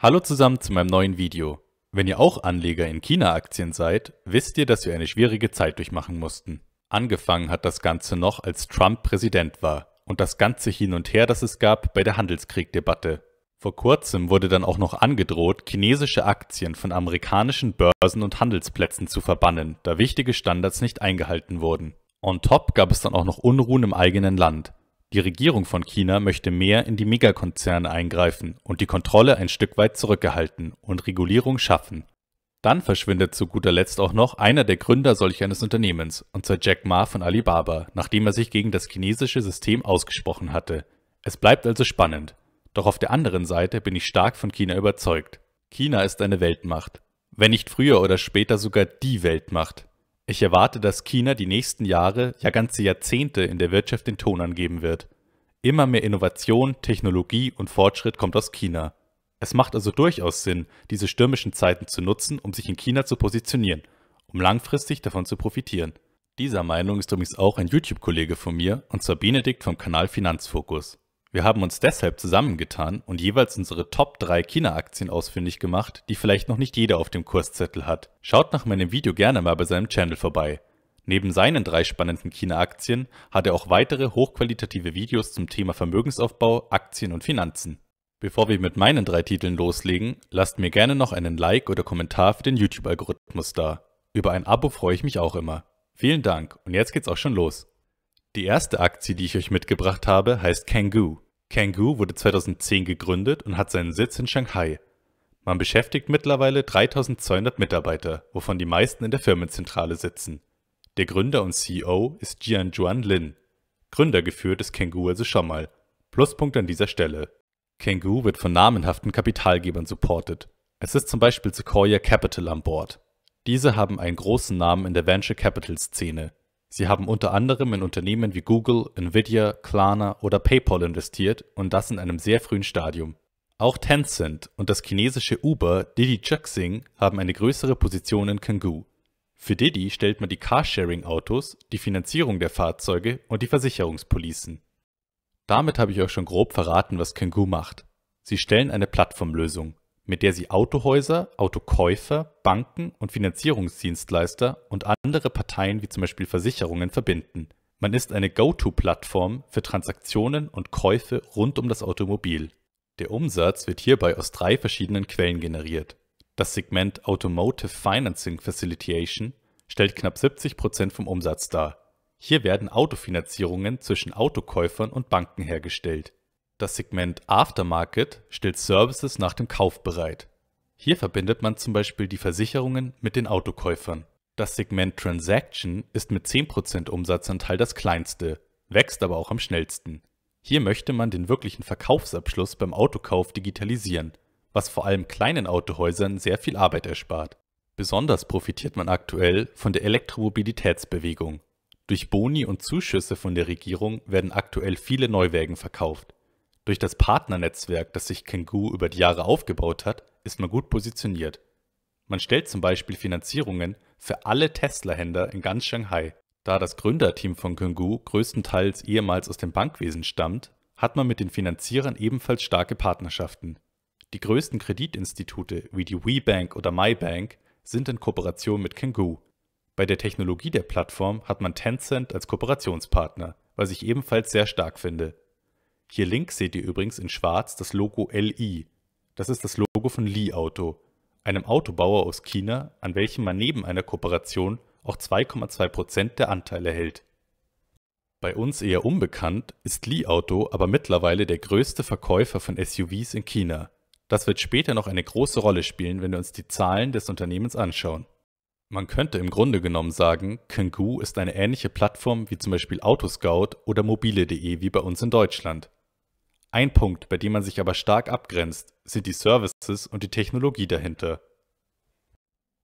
Hallo zusammen zu meinem neuen Video. Wenn ihr auch Anleger in China-Aktien seid, wisst ihr, dass wir eine schwierige Zeit durchmachen mussten. Angefangen hat das Ganze noch, als Trump Präsident war und das ganze Hin und Her, das es gab bei der Handelskriegdebatte. Vor kurzem wurde dann auch noch angedroht, chinesische Aktien von amerikanischen Börsen und Handelsplätzen zu verbannen, da wichtige Standards nicht eingehalten wurden. On top gab es dann auch noch Unruhen im eigenen Land. Die Regierung von China möchte mehr in die Megakonzerne eingreifen und die Kontrolle ein Stück weit zurückgehalten und Regulierung schaffen. Dann verschwindet zu guter Letzt auch noch einer der Gründer solch eines Unternehmens, und zwar Jack Ma von Alibaba, nachdem er sich gegen das chinesische System ausgesprochen hatte. Es bleibt also spannend. Doch auf der anderen Seite bin ich stark von China überzeugt. China ist eine Weltmacht. Wenn nicht früher oder später sogar die Weltmacht. Ich erwarte, dass China die nächsten Jahre, ja ganze Jahrzehnte in der Wirtschaft den Ton angeben wird. Immer mehr Innovation, Technologie und Fortschritt kommt aus China. Es macht also durchaus Sinn, diese stürmischen Zeiten zu nutzen, um sich in China zu positionieren, um langfristig davon zu profitieren. Dieser Meinung ist übrigens auch ein YouTube-Kollege von mir, und zwar Benedikt vom Kanal Finanzfokus. Wir haben uns deshalb zusammengetan und jeweils unsere Top 3 China-Aktien ausfindig gemacht, die vielleicht noch nicht jeder auf dem Kurszettel hat. Schaut nach meinem Video gerne mal bei seinem Channel vorbei. Neben seinen drei spannenden China-Aktien hat er auch weitere hochqualitative Videos zum Thema Vermögensaufbau, Aktien und Finanzen. Bevor wir mit meinen drei Titeln loslegen, lasst mir gerne noch einen Like oder Kommentar für den YouTube-Algorithmus da. Über ein Abo freue ich mich auch immer. Vielen Dank und jetzt geht's auch schon los. Die erste Aktie, die ich euch mitgebracht habe, heißt Kangoo. Kangoo wurde 2010 gegründet und hat seinen Sitz in Shanghai. Man beschäftigt mittlerweile 3200 Mitarbeiter, wovon die meisten in der Firmenzentrale sitzen. Der Gründer und CEO ist Jian Juan Lin. Gründer geführt ist Kangoo also schon mal. Pluspunkt an dieser Stelle. Kangoo wird von namenhaften Kapitalgebern supportet. Es ist zum Beispiel Sequoia Capital an Bord. Diese haben einen großen Namen in der Venture Capital Szene. Sie haben unter anderem in Unternehmen wie Google, Nvidia, Klarna oder PayPal investiert und das in einem sehr frühen Stadium. Auch Tencent und das chinesische Uber Didi Chuxing haben eine größere Position in Kangoo. Für Didi stellt man die Carsharing-Autos, die Finanzierung der Fahrzeuge und die Versicherungspolicen. Damit habe ich euch schon grob verraten, was Kangoo macht. Sie stellen eine Plattformlösung mit der sie Autohäuser, Autokäufer, Banken und Finanzierungsdienstleister und andere Parteien wie zum Beispiel Versicherungen verbinden. Man ist eine Go-To-Plattform für Transaktionen und Käufe rund um das Automobil. Der Umsatz wird hierbei aus drei verschiedenen Quellen generiert. Das Segment Automotive Financing Facilitation stellt knapp 70% Prozent vom Umsatz dar. Hier werden Autofinanzierungen zwischen Autokäufern und Banken hergestellt. Das Segment Aftermarket stellt Services nach dem Kauf bereit. Hier verbindet man zum Beispiel die Versicherungen mit den Autokäufern. Das Segment Transaction ist mit 10% Umsatzanteil das kleinste, wächst aber auch am schnellsten. Hier möchte man den wirklichen Verkaufsabschluss beim Autokauf digitalisieren, was vor allem kleinen Autohäusern sehr viel Arbeit erspart. Besonders profitiert man aktuell von der Elektromobilitätsbewegung. Durch Boni und Zuschüsse von der Regierung werden aktuell viele Neuwägen verkauft. Durch das Partnernetzwerk, das sich Kangoo über die Jahre aufgebaut hat, ist man gut positioniert. Man stellt zum Beispiel Finanzierungen für alle Tesla-Händler in ganz Shanghai. Da das Gründerteam von Kangoo größtenteils ehemals aus dem Bankwesen stammt, hat man mit den Finanzierern ebenfalls starke Partnerschaften. Die größten Kreditinstitute wie die WeBank oder MyBank sind in Kooperation mit Kangoo. Bei der Technologie der Plattform hat man Tencent als Kooperationspartner, was ich ebenfalls sehr stark finde. Hier links seht ihr übrigens in schwarz das Logo LI. Das ist das Logo von Li Auto, einem Autobauer aus China, an welchem man neben einer Kooperation auch 2,2% der Anteile hält. Bei uns eher unbekannt ist Li Auto aber mittlerweile der größte Verkäufer von SUVs in China. Das wird später noch eine große Rolle spielen, wenn wir uns die Zahlen des Unternehmens anschauen. Man könnte im Grunde genommen sagen, Kangoo ist eine ähnliche Plattform wie zum Beispiel Autoscout oder mobile.de wie bei uns in Deutschland. Ein Punkt, bei dem man sich aber stark abgrenzt, sind die Services und die Technologie dahinter.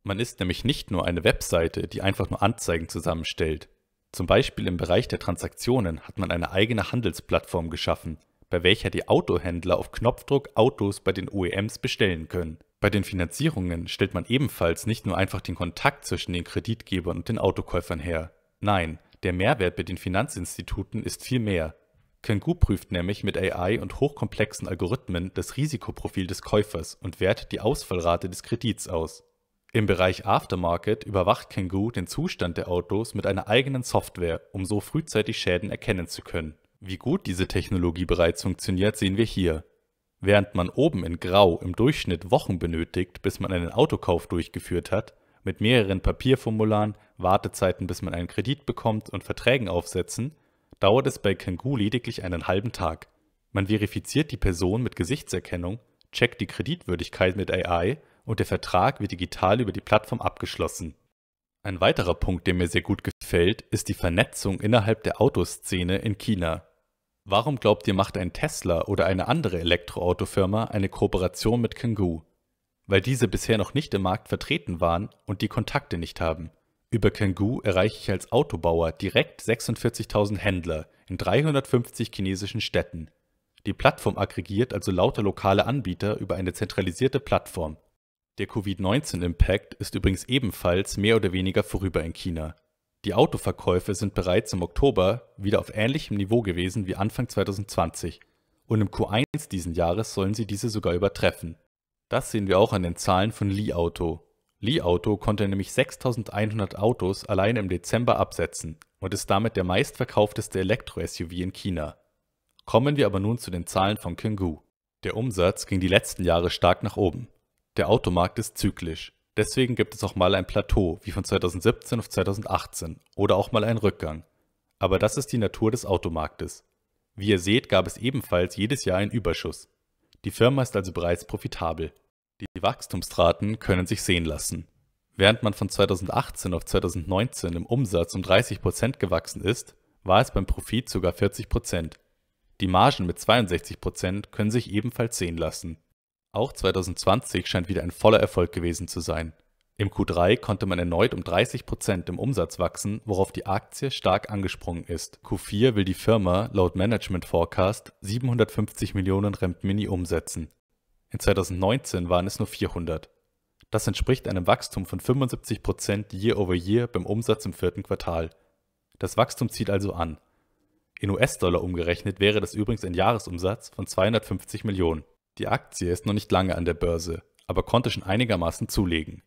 Man ist nämlich nicht nur eine Webseite, die einfach nur Anzeigen zusammenstellt. Zum Beispiel im Bereich der Transaktionen hat man eine eigene Handelsplattform geschaffen, bei welcher die Autohändler auf Knopfdruck Autos bei den OEMs bestellen können. Bei den Finanzierungen stellt man ebenfalls nicht nur einfach den Kontakt zwischen den Kreditgebern und den Autokäufern her. Nein, der Mehrwert bei den Finanzinstituten ist viel mehr. Kangoo prüft nämlich mit AI und hochkomplexen Algorithmen das Risikoprofil des Käufers und wertet die Ausfallrate des Kredits aus. Im Bereich Aftermarket überwacht Kangoo den Zustand der Autos mit einer eigenen Software, um so frühzeitig Schäden erkennen zu können. Wie gut diese Technologie bereits funktioniert, sehen wir hier. Während man oben in Grau im Durchschnitt Wochen benötigt, bis man einen Autokauf durchgeführt hat, mit mehreren Papierformularen, Wartezeiten, bis man einen Kredit bekommt und Verträgen aufsetzen, dauert es bei Kangoo lediglich einen halben Tag. Man verifiziert die Person mit Gesichtserkennung, checkt die Kreditwürdigkeit mit AI und der Vertrag wird digital über die Plattform abgeschlossen. Ein weiterer Punkt, der mir sehr gut gefällt, ist die Vernetzung innerhalb der Autoszene in China. Warum glaubt ihr, macht ein Tesla oder eine andere Elektroautofirma eine Kooperation mit Kangoo? Weil diese bisher noch nicht im Markt vertreten waren und die Kontakte nicht haben. Über Kangoo erreiche ich als Autobauer direkt 46.000 Händler in 350 chinesischen Städten. Die Plattform aggregiert also lauter lokale Anbieter über eine zentralisierte Plattform. Der Covid-19-Impact ist übrigens ebenfalls mehr oder weniger vorüber in China. Die Autoverkäufe sind bereits im Oktober wieder auf ähnlichem Niveau gewesen wie Anfang 2020 und im Q1 diesen Jahres sollen sie diese sogar übertreffen. Das sehen wir auch an den Zahlen von Li Auto, Li Auto konnte nämlich 6100 Autos allein im Dezember absetzen und ist damit der meistverkaufteste Elektro-SUV in China. Kommen wir aber nun zu den Zahlen von Kangoo. Der Umsatz ging die letzten Jahre stark nach oben. Der Automarkt ist zyklisch. Deswegen gibt es auch mal ein Plateau, wie von 2017 auf 2018, oder auch mal einen Rückgang. Aber das ist die Natur des Automarktes. Wie ihr seht, gab es ebenfalls jedes Jahr einen Überschuss. Die Firma ist also bereits profitabel. Die Wachstumsraten können sich sehen lassen. Während man von 2018 auf 2019 im Umsatz um 30 gewachsen ist, war es beim Profit sogar 40 Die Margen mit 62 können sich ebenfalls sehen lassen. Auch 2020 scheint wieder ein voller Erfolg gewesen zu sein. Im Q3 konnte man erneut um 30% im Umsatz wachsen, worauf die Aktie stark angesprungen ist. Q4 will die Firma laut Management Forecast 750 Millionen Mini umsetzen. In 2019 waren es nur 400. Das entspricht einem Wachstum von 75 year over year beim Umsatz im vierten Quartal. Das Wachstum zieht also an. In US-Dollar umgerechnet wäre das übrigens ein Jahresumsatz von 250 Millionen. Die Aktie ist noch nicht lange an der Börse, aber konnte schon einigermaßen zulegen.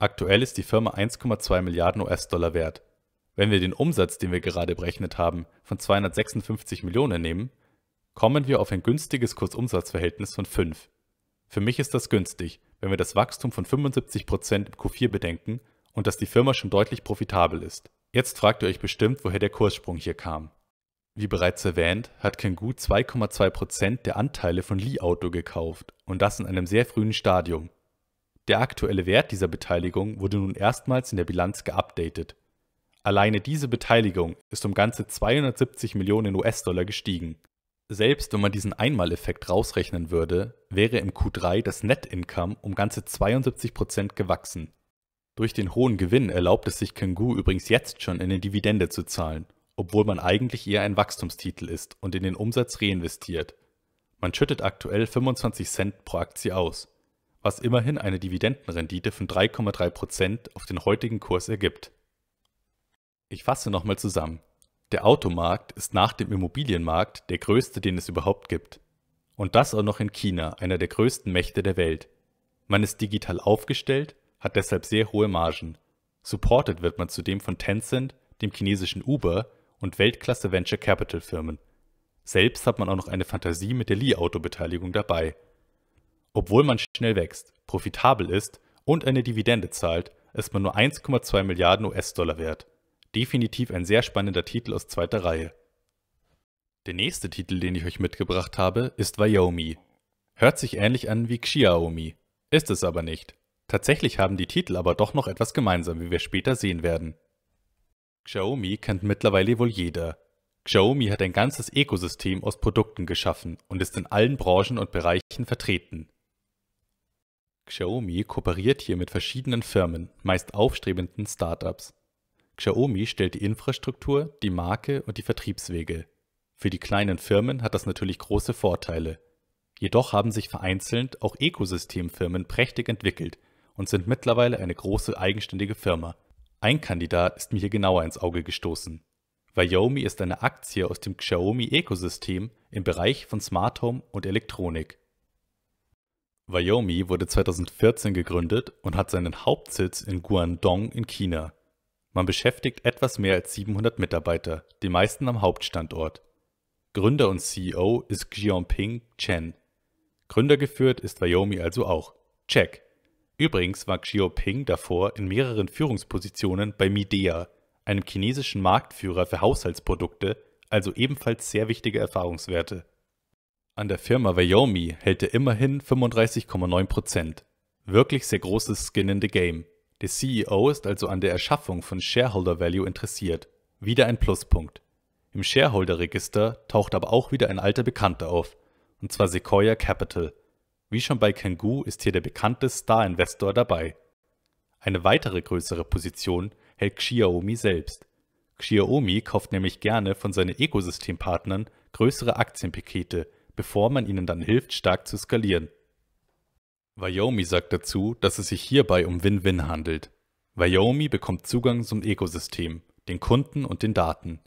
Aktuell ist die Firma 1,2 Milliarden US-Dollar wert. Wenn wir den Umsatz, den wir gerade berechnet haben, von 256 Millionen nehmen, kommen wir auf ein günstiges Kursumsatzverhältnis von 5. Für mich ist das günstig, wenn wir das Wachstum von 75% im Q4 bedenken und dass die Firma schon deutlich profitabel ist. Jetzt fragt ihr euch bestimmt, woher der Kurssprung hier kam. Wie bereits erwähnt, hat Kangoo 2,2% der Anteile von Li Auto gekauft und das in einem sehr frühen Stadium. Der aktuelle Wert dieser Beteiligung wurde nun erstmals in der Bilanz geupdatet. Alleine diese Beteiligung ist um ganze 270 Millionen US-Dollar gestiegen. Selbst wenn man diesen Einmaleffekt rausrechnen würde, wäre im Q3 das Net Income um ganze 72% gewachsen. Durch den hohen Gewinn erlaubt es sich Kangoo übrigens jetzt schon in den Dividende zu zahlen, obwohl man eigentlich eher ein Wachstumstitel ist und in den Umsatz reinvestiert. Man schüttet aktuell 25 Cent pro Aktie aus, was immerhin eine Dividendenrendite von 3,3% auf den heutigen Kurs ergibt. Ich fasse nochmal zusammen. Der Automarkt ist nach dem Immobilienmarkt der größte, den es überhaupt gibt. Und das auch noch in China, einer der größten Mächte der Welt. Man ist digital aufgestellt, hat deshalb sehr hohe Margen. Supported wird man zudem von Tencent, dem chinesischen Uber und Weltklasse Venture Capital Firmen. Selbst hat man auch noch eine Fantasie mit der Lease-Auto-Beteiligung dabei. Obwohl man schnell wächst, profitabel ist und eine Dividende zahlt, ist man nur 1,2 Milliarden US-Dollar wert. Definitiv ein sehr spannender Titel aus zweiter Reihe. Der nächste Titel, den ich euch mitgebracht habe, ist Wyoming. Hört sich ähnlich an wie Xiaomi, ist es aber nicht. Tatsächlich haben die Titel aber doch noch etwas gemeinsam, wie wir später sehen werden. Xiaomi kennt mittlerweile wohl jeder. Xiaomi hat ein ganzes Ökosystem aus Produkten geschaffen und ist in allen Branchen und Bereichen vertreten. Xiaomi kooperiert hier mit verschiedenen Firmen, meist aufstrebenden Startups. Xiaomi stellt die Infrastruktur, die Marke und die Vertriebswege. Für die kleinen Firmen hat das natürlich große Vorteile. Jedoch haben sich vereinzelt auch Ökosystemfirmen prächtig entwickelt und sind mittlerweile eine große eigenständige Firma. Ein Kandidat ist mir hier genauer ins Auge gestoßen. Viomi ist eine Aktie aus dem Xiaomi-Ökosystem im Bereich von Smart Home und Elektronik. Viomi wurde 2014 gegründet und hat seinen Hauptsitz in Guangdong in China. Man beschäftigt etwas mehr als 700 Mitarbeiter, die meisten am Hauptstandort. Gründer und CEO ist Xiaoping Chen. Gründergeführt ist Wyoming also auch. Check. Übrigens war Xiaoping davor in mehreren Führungspositionen bei Midea, einem chinesischen Marktführer für Haushaltsprodukte, also ebenfalls sehr wichtige Erfahrungswerte. An der Firma Wyoming hält er immerhin 35,9%. Wirklich sehr großes Skin in the Game. Der CEO ist also an der Erschaffung von Shareholder Value interessiert. Wieder ein Pluspunkt. Im Shareholder-Register taucht aber auch wieder ein alter Bekannter auf, und zwar Sequoia Capital. Wie schon bei Kangoo ist hier der bekannte Star-Investor dabei. Eine weitere größere Position hält Xiaomi selbst. Xiaomi kauft nämlich gerne von seinen Ökosystempartnern größere Aktienpakete, bevor man ihnen dann hilft, stark zu skalieren. Wyoming sagt dazu, dass es sich hierbei um Win-Win handelt. Wyoming bekommt Zugang zum Ökosystem, den Kunden und den Daten.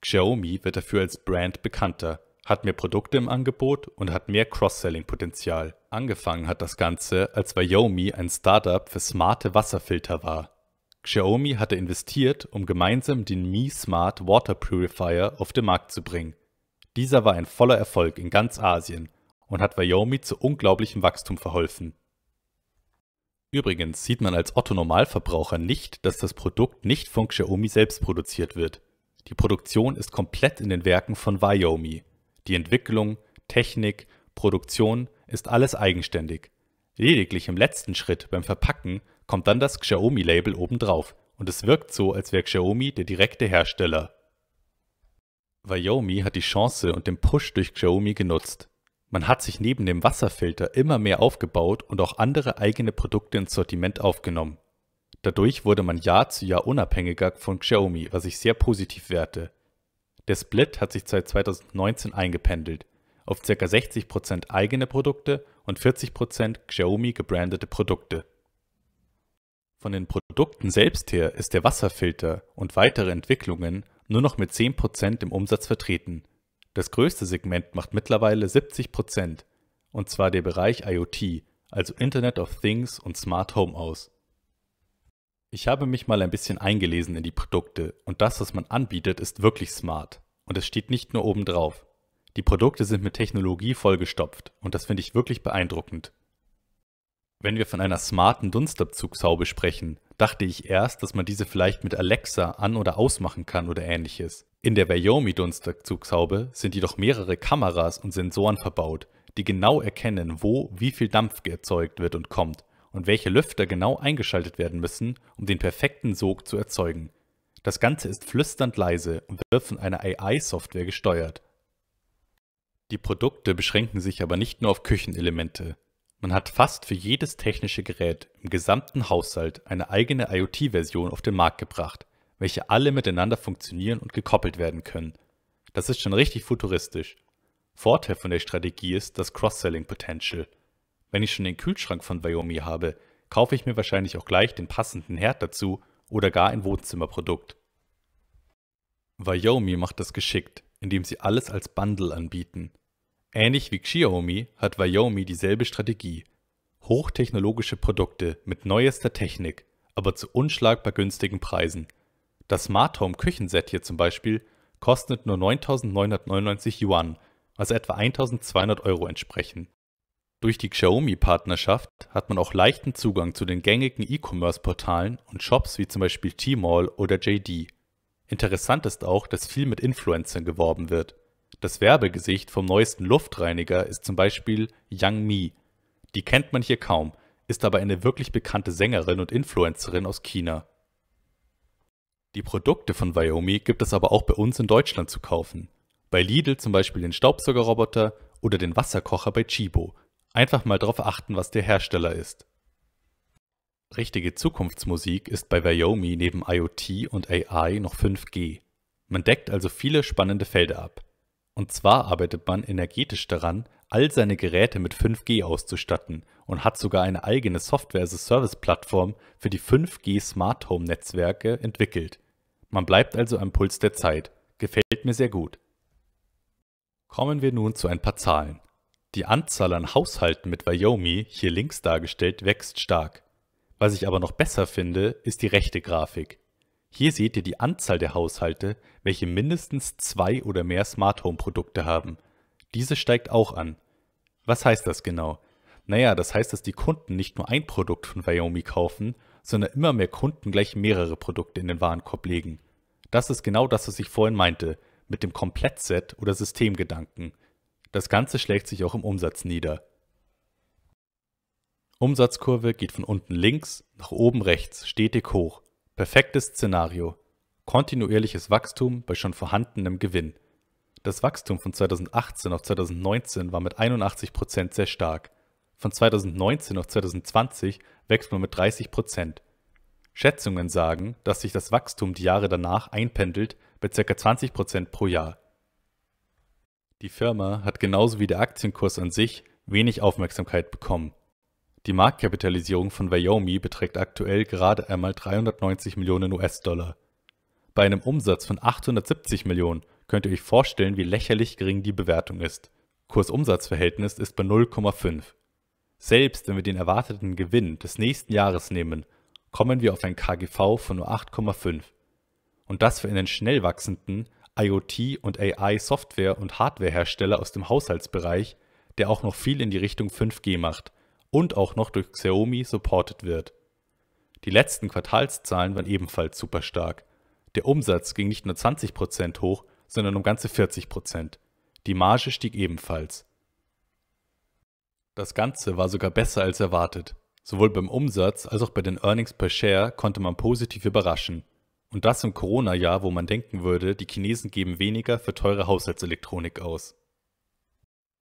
Xiaomi wird dafür als Brand bekannter, hat mehr Produkte im Angebot und hat mehr Cross-Selling-Potenzial. Angefangen hat das Ganze, als Wyoming ein Startup für smarte Wasserfilter war. Xiaomi hatte investiert, um gemeinsam den Mi Smart Water Purifier auf den Markt zu bringen. Dieser war ein voller Erfolg in ganz Asien und hat Wyoming zu unglaublichem Wachstum verholfen. Übrigens sieht man als Otto-Normalverbraucher nicht, dass das Produkt nicht von Xiaomi selbst produziert wird. Die Produktion ist komplett in den Werken von Wyoming. Die Entwicklung, Technik, Produktion ist alles eigenständig. Lediglich im letzten Schritt beim Verpacken kommt dann das Xiaomi-Label obendrauf und es wirkt so, als wäre Xiaomi der direkte Hersteller. Wyoming hat die Chance und den Push durch Xiaomi genutzt. Man hat sich neben dem Wasserfilter immer mehr aufgebaut und auch andere eigene Produkte ins Sortiment aufgenommen. Dadurch wurde man Jahr zu Jahr unabhängiger von Xiaomi, was ich sehr positiv werte. Der Split hat sich seit 2019 eingependelt auf ca. 60% eigene Produkte und 40% Xiaomi gebrandete Produkte. Von den Produkten selbst her ist der Wasserfilter und weitere Entwicklungen nur noch mit 10% im Umsatz vertreten – das größte Segment macht mittlerweile 70 Prozent, und zwar der Bereich IoT, also Internet of Things und Smart Home aus. Ich habe mich mal ein bisschen eingelesen in die Produkte und das, was man anbietet, ist wirklich smart. Und es steht nicht nur obendrauf. Die Produkte sind mit Technologie vollgestopft und das finde ich wirklich beeindruckend. Wenn wir von einer smarten Dunstabzugshaube sprechen, dachte ich erst, dass man diese vielleicht mit Alexa an- oder ausmachen kann oder ähnliches. In der Wyoming-Dunstzugshaube sind jedoch mehrere Kameras und Sensoren verbaut, die genau erkennen, wo wie viel Dampf erzeugt wird und kommt und welche Lüfter genau eingeschaltet werden müssen, um den perfekten Sog zu erzeugen. Das Ganze ist flüsternd leise und wird von einer AI-Software gesteuert. Die Produkte beschränken sich aber nicht nur auf Küchenelemente. Man hat fast für jedes technische Gerät im gesamten Haushalt eine eigene IoT-Version auf den Markt gebracht, welche alle miteinander funktionieren und gekoppelt werden können. Das ist schon richtig futuristisch. Vorteil von der Strategie ist das Cross-Selling Potential. Wenn ich schon den Kühlschrank von Viomi habe, kaufe ich mir wahrscheinlich auch gleich den passenden Herd dazu oder gar ein Wohnzimmerprodukt. Viomi macht das geschickt, indem sie alles als Bundle anbieten. Ähnlich wie Xiaomi hat Viomi dieselbe Strategie. Hochtechnologische Produkte mit neuester Technik, aber zu unschlagbar günstigen Preisen. Das Smart Home Küchenset hier zum Beispiel kostet nur 9.999 Yuan, was etwa 1.200 Euro entsprechen. Durch die Xiaomi-Partnerschaft hat man auch leichten Zugang zu den gängigen E-Commerce-Portalen und Shops wie zum Beispiel Tmall oder JD. Interessant ist auch, dass viel mit Influencern geworben wird. Das Werbegesicht vom neuesten Luftreiniger ist zum Beispiel Yang Mi. Die kennt man hier kaum, ist aber eine wirklich bekannte Sängerin und Influencerin aus China. Die Produkte von Xiaomi gibt es aber auch bei uns in Deutschland zu kaufen. Bei Lidl zum Beispiel den Staubsaugerroboter oder den Wasserkocher bei Chibo. Einfach mal darauf achten, was der Hersteller ist. Richtige Zukunftsmusik ist bei Xiaomi neben IoT und AI noch 5G. Man deckt also viele spannende Felder ab. Und zwar arbeitet man energetisch daran, all seine Geräte mit 5G auszustatten und hat sogar eine eigene Software-as-a-Service-Plattform für die 5G Smart Home-Netzwerke entwickelt. Man bleibt also am Puls der Zeit, gefällt mir sehr gut. Kommen wir nun zu ein paar Zahlen. Die Anzahl an Haushalten mit Wyoming, hier links dargestellt, wächst stark. Was ich aber noch besser finde, ist die rechte Grafik. Hier seht ihr die Anzahl der Haushalte, welche mindestens zwei oder mehr Smart Home Produkte haben. Diese steigt auch an. Was heißt das genau? Naja, das heißt, dass die Kunden nicht nur ein Produkt von Wyoming kaufen, sondern immer mehr Kunden gleich mehrere Produkte in den Warenkorb legen. Das ist genau das, was ich vorhin meinte, mit dem Komplettset oder Systemgedanken. Das Ganze schlägt sich auch im Umsatz nieder. Umsatzkurve geht von unten links nach oben rechts stetig hoch. Perfektes Szenario. Kontinuierliches Wachstum bei schon vorhandenem Gewinn. Das Wachstum von 2018 auf 2019 war mit 81% Prozent sehr stark. Von 2019 auf 2020 wächst man mit 30%. Prozent. Schätzungen sagen, dass sich das Wachstum die Jahre danach einpendelt bei ca. 20% Prozent pro Jahr. Die Firma hat genauso wie der Aktienkurs an sich wenig Aufmerksamkeit bekommen. Die Marktkapitalisierung von Viomi beträgt aktuell gerade einmal 390 Millionen US-Dollar. Bei einem Umsatz von 870 Millionen könnt ihr euch vorstellen, wie lächerlich gering die Bewertung ist. Kursumsatzverhältnis ist bei 0,5. Selbst wenn wir den erwarteten Gewinn des nächsten Jahres nehmen, kommen wir auf ein KGV von nur 8,5. Und das für einen schnell wachsenden IoT- und AI-Software- und Hardwarehersteller aus dem Haushaltsbereich, der auch noch viel in die Richtung 5G macht und auch noch durch Xiaomi supported wird. Die letzten Quartalszahlen waren ebenfalls super stark. Der Umsatz ging nicht nur 20% hoch, sondern um ganze 40%. Die Marge stieg ebenfalls. Das Ganze war sogar besser als erwartet. Sowohl beim Umsatz als auch bei den Earnings per Share konnte man positiv überraschen. Und das im Corona-Jahr, wo man denken würde, die Chinesen geben weniger für teure Haushaltselektronik aus.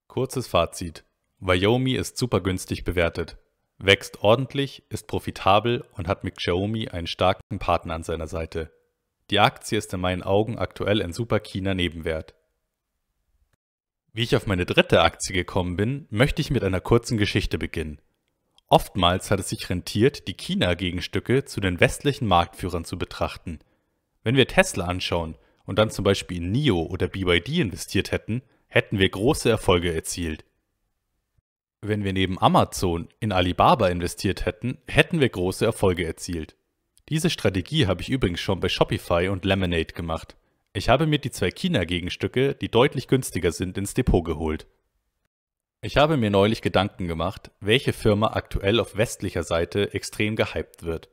Kurzes Fazit. Xiaomi ist super günstig bewertet, wächst ordentlich, ist profitabel und hat mit Xiaomi einen starken Partner an seiner Seite. Die Aktie ist in meinen Augen aktuell ein super China-Nebenwert. Wie ich auf meine dritte Aktie gekommen bin, möchte ich mit einer kurzen Geschichte beginnen. Oftmals hat es sich rentiert, die China-Gegenstücke zu den westlichen Marktführern zu betrachten. Wenn wir Tesla anschauen und dann zum Beispiel in NIO oder BYD investiert hätten, hätten wir große Erfolge erzielt. Wenn wir neben Amazon in Alibaba investiert hätten, hätten wir große Erfolge erzielt. Diese Strategie habe ich übrigens schon bei Shopify und Lemonade gemacht. Ich habe mir die zwei China-Gegenstücke, die deutlich günstiger sind, ins Depot geholt. Ich habe mir neulich Gedanken gemacht, welche Firma aktuell auf westlicher Seite extrem gehypt wird.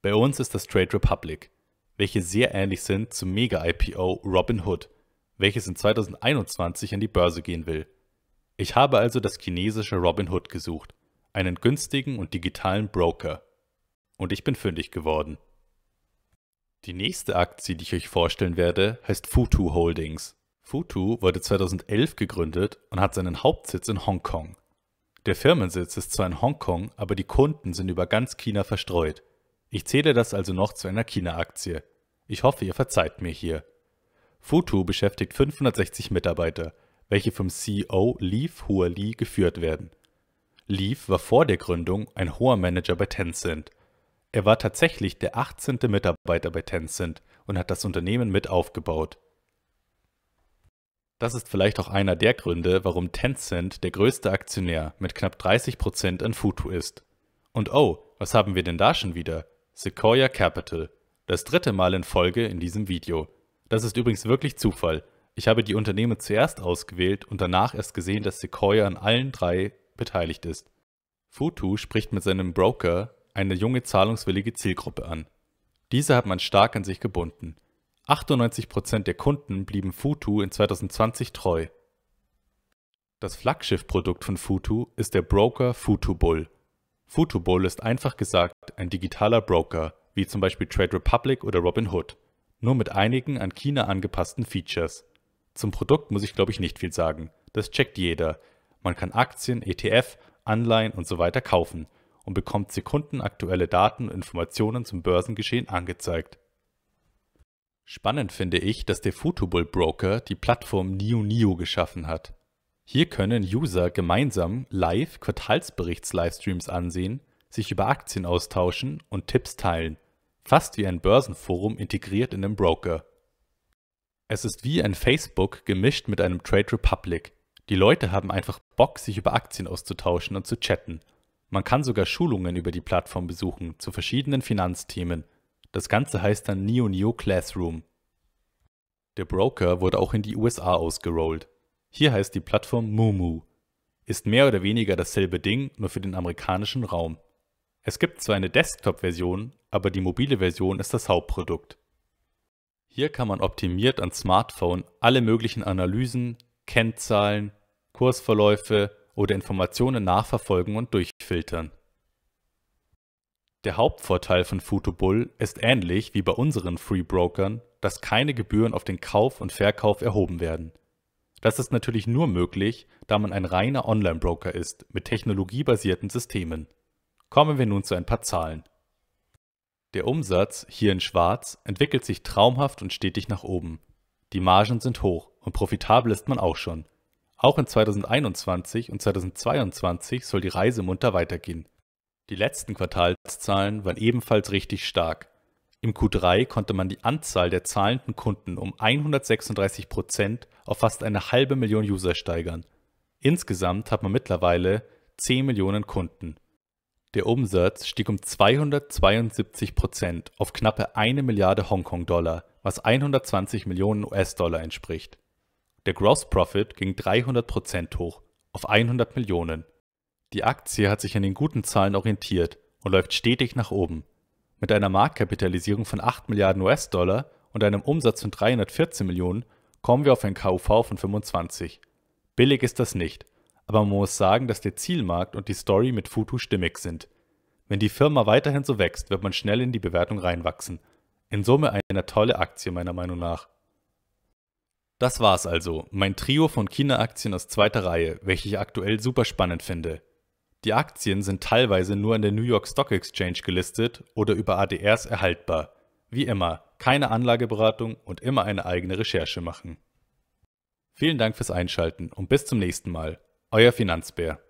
Bei uns ist das Trade Republic, welche sehr ähnlich sind zum Mega-IPO Robinhood, welches in 2021 an die Börse gehen will. Ich habe also das chinesische Robin Hood gesucht, einen günstigen und digitalen Broker. Und ich bin fündig geworden. Die nächste Aktie, die ich euch vorstellen werde, heißt Futu Holdings. Futu wurde 2011 gegründet und hat seinen Hauptsitz in Hongkong. Der Firmensitz ist zwar in Hongkong, aber die Kunden sind über ganz China verstreut. Ich zähle das also noch zu einer China-Aktie. Ich hoffe, ihr verzeiht mir hier. Futu beschäftigt 560 Mitarbeiter welche vom CEO Leaf Hua Lee geführt werden. Leaf war vor der Gründung ein hoher Manager bei Tencent. Er war tatsächlich der 18. Mitarbeiter bei Tencent und hat das Unternehmen mit aufgebaut. Das ist vielleicht auch einer der Gründe, warum Tencent der größte Aktionär mit knapp 30% an Futu ist. Und oh, was haben wir denn da schon wieder? Sequoia Capital. Das dritte Mal in Folge in diesem Video. Das ist übrigens wirklich Zufall, ich habe die Unternehmen zuerst ausgewählt und danach erst gesehen, dass Sequoia an allen drei beteiligt ist. Futu spricht mit seinem Broker eine junge zahlungswillige Zielgruppe an. Diese hat man stark an sich gebunden. 98% der Kunden blieben Futu in 2020 treu. Das Flaggschiff-Produkt von Futu ist der Broker Futubull. Futubull ist einfach gesagt ein digitaler Broker, wie zum Beispiel Trade Republic oder Robinhood, nur mit einigen an China angepassten Features. Zum Produkt muss ich, glaube ich, nicht viel sagen. Das checkt jeder. Man kann Aktien, ETF, Anleihen und so weiter kaufen und bekommt sekundenaktuelle Daten und Informationen zum Börsengeschehen angezeigt. Spannend finde ich, dass der Futubol Broker die Plattform NioNio geschaffen hat. Hier können User gemeinsam live Quartalsberichts-Livestreams ansehen, sich über Aktien austauschen und Tipps teilen, fast wie ein Börsenforum integriert in den Broker. Es ist wie ein Facebook gemischt mit einem Trade Republic. Die Leute haben einfach Bock, sich über Aktien auszutauschen und zu chatten. Man kann sogar Schulungen über die Plattform besuchen zu verschiedenen Finanzthemen. Das Ganze heißt dann Neo Neo Classroom. Der Broker wurde auch in die USA ausgerollt. Hier heißt die Plattform Moomoo. Ist mehr oder weniger dasselbe Ding, nur für den amerikanischen Raum. Es gibt zwar eine Desktop-Version, aber die mobile Version ist das Hauptprodukt. Hier kann man optimiert an Smartphone alle möglichen Analysen, Kennzahlen, Kursverläufe oder Informationen nachverfolgen und durchfiltern. Der Hauptvorteil von Futobull ist ähnlich wie bei unseren Free Brokern, dass keine Gebühren auf den Kauf und Verkauf erhoben werden. Das ist natürlich nur möglich, da man ein reiner Online-Broker ist mit technologiebasierten Systemen. Kommen wir nun zu ein paar Zahlen. Der Umsatz, hier in schwarz, entwickelt sich traumhaft und stetig nach oben. Die Margen sind hoch und profitabel ist man auch schon. Auch in 2021 und 2022 soll die Reise munter weitergehen. Die letzten Quartalszahlen waren ebenfalls richtig stark. Im Q3 konnte man die Anzahl der zahlenden Kunden um 136 Prozent auf fast eine halbe Million User steigern. Insgesamt hat man mittlerweile 10 Millionen Kunden. Der Umsatz stieg um 272 Prozent auf knappe 1 Milliarde Hongkong-Dollar, was 120 Millionen US-Dollar entspricht. Der Gross Profit ging 300 Prozent hoch auf 100 Millionen. Die Aktie hat sich an den guten Zahlen orientiert und läuft stetig nach oben. Mit einer Marktkapitalisierung von 8 Milliarden US-Dollar und einem Umsatz von 314 Millionen kommen wir auf ein KUV von 25. Billig ist das nicht, aber man muss sagen, dass der Zielmarkt und die Story mit Futu stimmig sind. Wenn die Firma weiterhin so wächst, wird man schnell in die Bewertung reinwachsen. In Summe eine tolle Aktie meiner Meinung nach. Das war's also, mein Trio von China-Aktien aus zweiter Reihe, welche ich aktuell super spannend finde. Die Aktien sind teilweise nur an der New York Stock Exchange gelistet oder über ADRs erhaltbar. Wie immer, keine Anlageberatung und immer eine eigene Recherche machen. Vielen Dank fürs Einschalten und bis zum nächsten Mal euer Finanzbär.